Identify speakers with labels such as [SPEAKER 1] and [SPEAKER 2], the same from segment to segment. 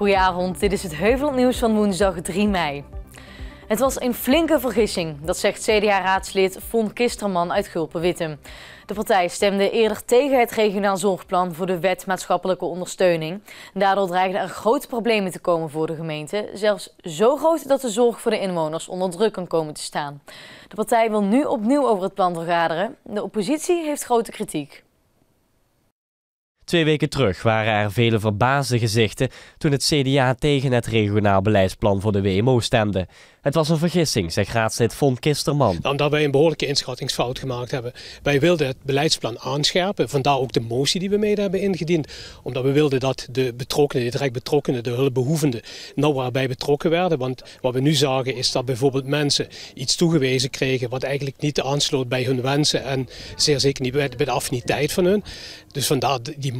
[SPEAKER 1] Goedenavond, dit is het Heuveland Nieuws van woensdag 3 mei. Het was een flinke vergissing, dat zegt CDA-raadslid Von Kisterman uit Gulpenwittem. De partij stemde eerder tegen het regionaal zorgplan voor de wet maatschappelijke ondersteuning. Daardoor dreigden er grote problemen te komen voor de gemeente. Zelfs zo groot dat de zorg voor de inwoners onder druk kan komen te staan. De partij wil nu opnieuw over het plan vergaderen. De oppositie heeft grote kritiek.
[SPEAKER 2] Twee weken terug waren er vele verbaasde gezichten toen het CDA tegen het regionaal beleidsplan voor de WMO stemde. Het was een vergissing, zegt raadslid Von Kisterman.
[SPEAKER 3] Omdat wij een behoorlijke inschattingsfout gemaakt hebben. Wij wilden het beleidsplan aanscherpen, vandaar ook de motie die we mede hebben ingediend. Omdat we wilden dat de betrokkenen, de direct betrokkenen, de hulpbehoevenden, nauwer nou bij betrokken werden. Want wat we nu zagen is dat bijvoorbeeld mensen iets toegewezen kregen wat eigenlijk niet aansloot bij hun wensen en zeer zeker niet bij de affiniteit van hun. Dus vandaar die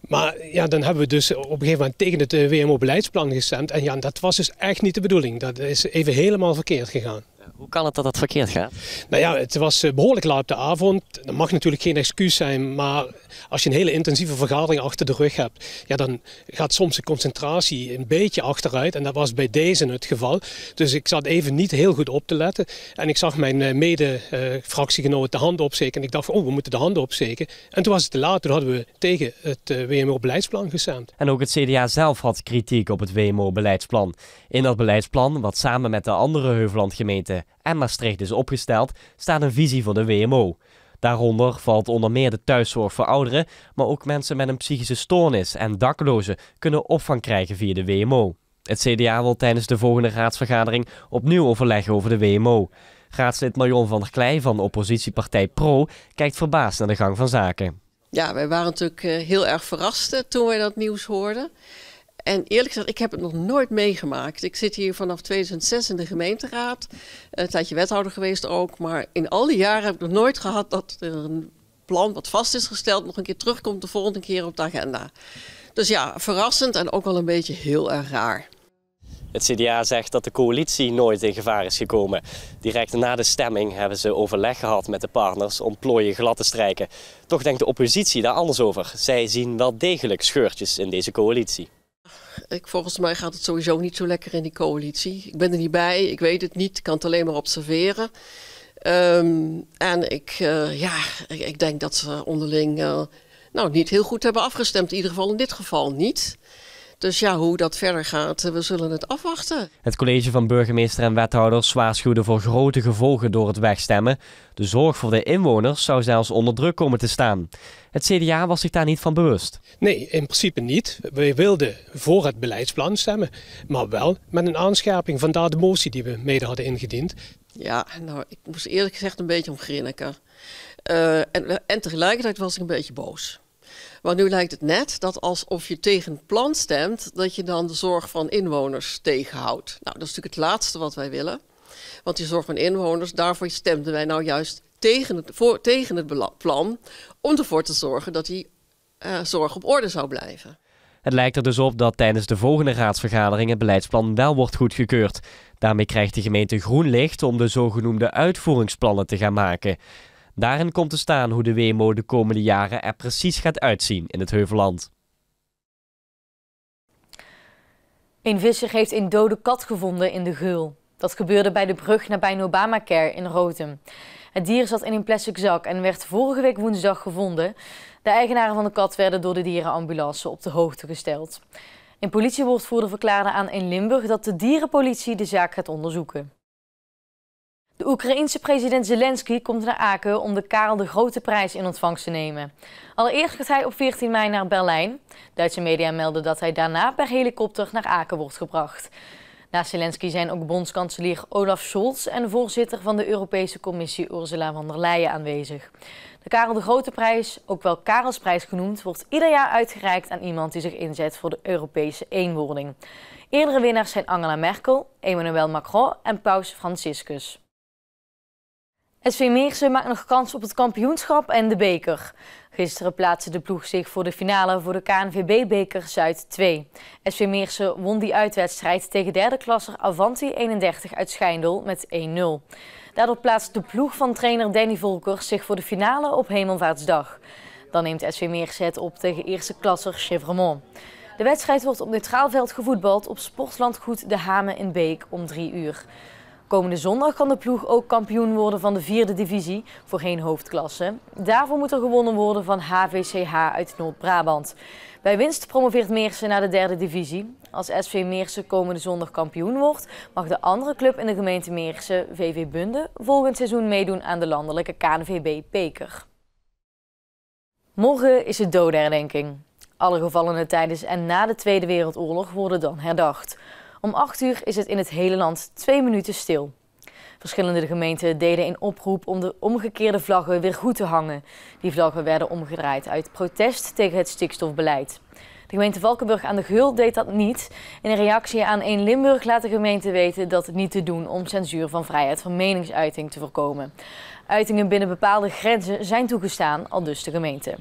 [SPEAKER 3] maar ja, dan hebben we dus op een gegeven moment tegen het eh, WMO-beleidsplan gestemd. En ja, dat was dus echt niet de bedoeling. Dat is even helemaal verkeerd gegaan. Eh, hoe kan het dat dat verkeerd gaat? Nou ja, het was eh, behoorlijk laat op de avond. Dat mag natuurlijk geen excuus zijn, maar als je een hele intensieve vergadering achter de rug hebt, ja, dan gaat soms de concentratie een beetje achteruit. En dat was bij deze het geval. Dus ik zat even niet heel goed op te letten. En ik zag mijn eh, mede-fractiegenoot de handen opsteken. En ik dacht, oh, we moeten de handen opsteken. En toen was het te laat. Toen hadden we tegen het WMO-beleidsplan gestemd. En ook
[SPEAKER 2] het CDA zelf had kritiek op het WMO-beleidsplan. In dat beleidsplan, wat samen met de andere Heuvelandgemeenten en Maastricht is opgesteld, staat een visie voor de WMO. Daaronder valt onder meer de thuiszorg voor ouderen, maar ook mensen met een psychische stoornis en daklozen kunnen opvang krijgen via de WMO. Het CDA wil tijdens de volgende raadsvergadering opnieuw overleggen over de WMO. Raadslid Marion van der Kleij van oppositiepartij PRO kijkt verbaasd naar de gang van zaken.
[SPEAKER 4] Ja, wij waren natuurlijk eh, heel erg verrast eh, toen wij dat nieuws hoorden. En eerlijk gezegd, ik heb het nog nooit meegemaakt. Ik zit hier vanaf 2006 in de gemeenteraad. Eh, een tijdje wethouder geweest ook. Maar in al die jaren heb ik nog nooit gehad dat er een plan wat vast is gesteld... nog een keer terugkomt de volgende keer op de agenda. Dus ja, verrassend en ook wel een beetje heel erg raar.
[SPEAKER 2] Het CDA zegt dat de coalitie nooit in gevaar is gekomen. Direct na de stemming hebben ze overleg gehad met de partners om plooien glad te strijken. Toch denkt de oppositie daar anders over. Zij zien wel degelijk scheurtjes in deze coalitie.
[SPEAKER 4] Ik, volgens mij gaat het sowieso niet zo lekker in die coalitie. Ik ben er niet bij, ik weet het niet, ik kan het alleen maar observeren. Ehm, en ik, eh, ja, ik, denk dat ze onderling eh, nou, niet heel goed hebben afgestemd. In ieder geval in dit geval niet. Dus ja, hoe dat verder gaat, eh, we zullen het afwachten.
[SPEAKER 2] Het college van burgemeester en wethouders waarschuwde voor grote gevolgen door het wegstemmen. De zorg voor de inwoners zou zelfs onder
[SPEAKER 3] druk komen te staan. Het CDA was zich daar niet van bewust. Nee, in principe niet. Wij wilden voor het beleidsplan stemmen, maar wel met een aanscherping. Vandaar de motie die we mede hadden ingediend.
[SPEAKER 4] Ja, nou, ik moest eerlijk gezegd een beetje om eh, en tegelijkertijd was ik een beetje boos. Maar nu lijkt het net dat alsof je tegen het plan stemt, dat je dan de zorg van inwoners tegenhoudt. Nou, dat is natuurlijk het laatste wat wij willen. Want die zorg van inwoners, daarvoor stemden wij nou juist tegen het, voor, tegen het plan, om ervoor te zorgen dat die eh, zorg op orde zou blijven.
[SPEAKER 2] Het lijkt er dus op dat tijdens de volgende raadsvergadering het beleidsplan wel wordt goedgekeurd. Daarmee krijgt de gemeente groen licht om de zogenoemde uitvoeringsplannen te gaan maken. Daarin komt te staan hoe de WMO de komende jaren er precies gaat uitzien in het Heuvelland.
[SPEAKER 1] Een visser heeft een dode kat gevonden in de geul. Dat gebeurde bij de brug nabij Obamacare in Rotem. Het dier zat in een plastic zak en werd vorige week woensdag gevonden. De eigenaren van de kat werden door de dierenambulance op de hoogte gesteld. Een politiewoordvoerder verklaarde aan in Limburg dat de dierenpolitie de zaak gaat onderzoeken. De Oekraïense president Zelensky komt naar Aken om de Karel de Grote prijs in ontvangst te nemen. Allereerst gaat hij op 14 mei naar Berlijn. Duitse media melden dat hij daarna per helikopter naar Aken wordt gebracht. Naast Zelensky zijn ook bondskanselier Olaf Scholz en voorzitter van de Europese Commissie Ursula von der Leyen aanwezig. De Karel de Grote prijs, ook wel Karelsprijs genoemd, wordt ieder jaar uitgereikt aan iemand die zich inzet voor de Europese eenwording. Eerdere winnaars zijn Angela Merkel, Emmanuel Macron en paus Franciscus. SV Meersen maakt nog kans op het kampioenschap en de beker. Gisteren plaatste de ploeg zich voor de finale voor de KNVB-beker Zuid 2. SV Meersen won die uitwedstrijd tegen derde klasser Avanti 31 uit Schijndel met 1-0. Daardoor plaatst de ploeg van trainer Danny Volkers zich voor de finale op Hemelvaartsdag. Dan neemt SV Meersen het op tegen eerste klasser Chevremont. De wedstrijd wordt op neutraal veld gevoetbald op Sportlandgoed De Hamen in Beek om 3 uur. Komende zondag kan de ploeg ook kampioen worden van de vierde divisie, voorheen hoofdklasse. Daarvoor moet er gewonnen worden van HVCH uit Noord-Brabant. Bij winst promoveert Meersen naar de derde divisie. Als SV Meersen komende zondag kampioen wordt, mag de andere club in de gemeente Meersen, VV Bunde, volgend seizoen meedoen aan de landelijke knvb peker Morgen is het dodenherdenking. Alle gevallenen tijdens en na de Tweede Wereldoorlog worden dan herdacht. Om 8 uur is het in het hele land twee minuten stil. Verschillende gemeenten deden een oproep om de omgekeerde vlaggen weer goed te hangen. Die vlaggen werden omgedraaid uit protest tegen het stikstofbeleid. De gemeente Valkenburg aan de Geul deed dat niet. In reactie aan 1 Limburg laat de gemeente weten dat het niet te doen om censuur van vrijheid van meningsuiting te voorkomen. Uitingen binnen bepaalde grenzen zijn toegestaan, al dus de gemeente.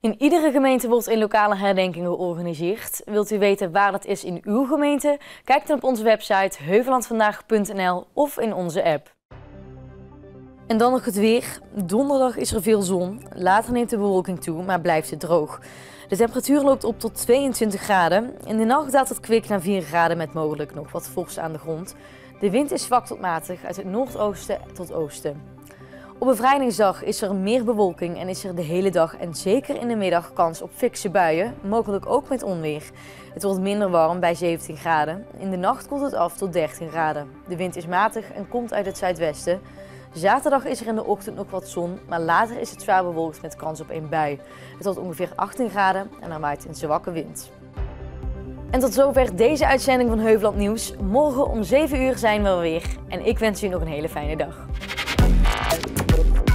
[SPEAKER 1] In iedere gemeente wordt een lokale herdenking georganiseerd. Wilt u weten waar dat is in uw gemeente? Kijk dan op onze website heuvelandvandaag.nl of in onze app. En dan nog het weer. Donderdag is er veel zon. Later neemt de bewolking toe, maar blijft het droog. De temperatuur loopt op tot 22 graden. In de nacht daalt het kwik naar 4 graden met mogelijk nog wat vorst aan de grond. De wind is zwak tot matig uit het noordoosten tot oosten. Op bevrijdingsdag is er meer bewolking en is er de hele dag en zeker in de middag kans op fikse buien, mogelijk ook met onweer. Het wordt minder warm bij 17 graden. In de nacht komt het af tot 13 graden. De wind is matig en komt uit het zuidwesten. Zaterdag is er in de ochtend nog wat zon, maar later is het zwaar bewolkt met kans op een bui. Het wordt ongeveer 18 graden en er waait een zwakke wind. En tot zover deze uitzending van Heuveland Nieuws. Morgen om 7 uur zijn we er weer en ik wens u nog een hele fijne dag. Bye.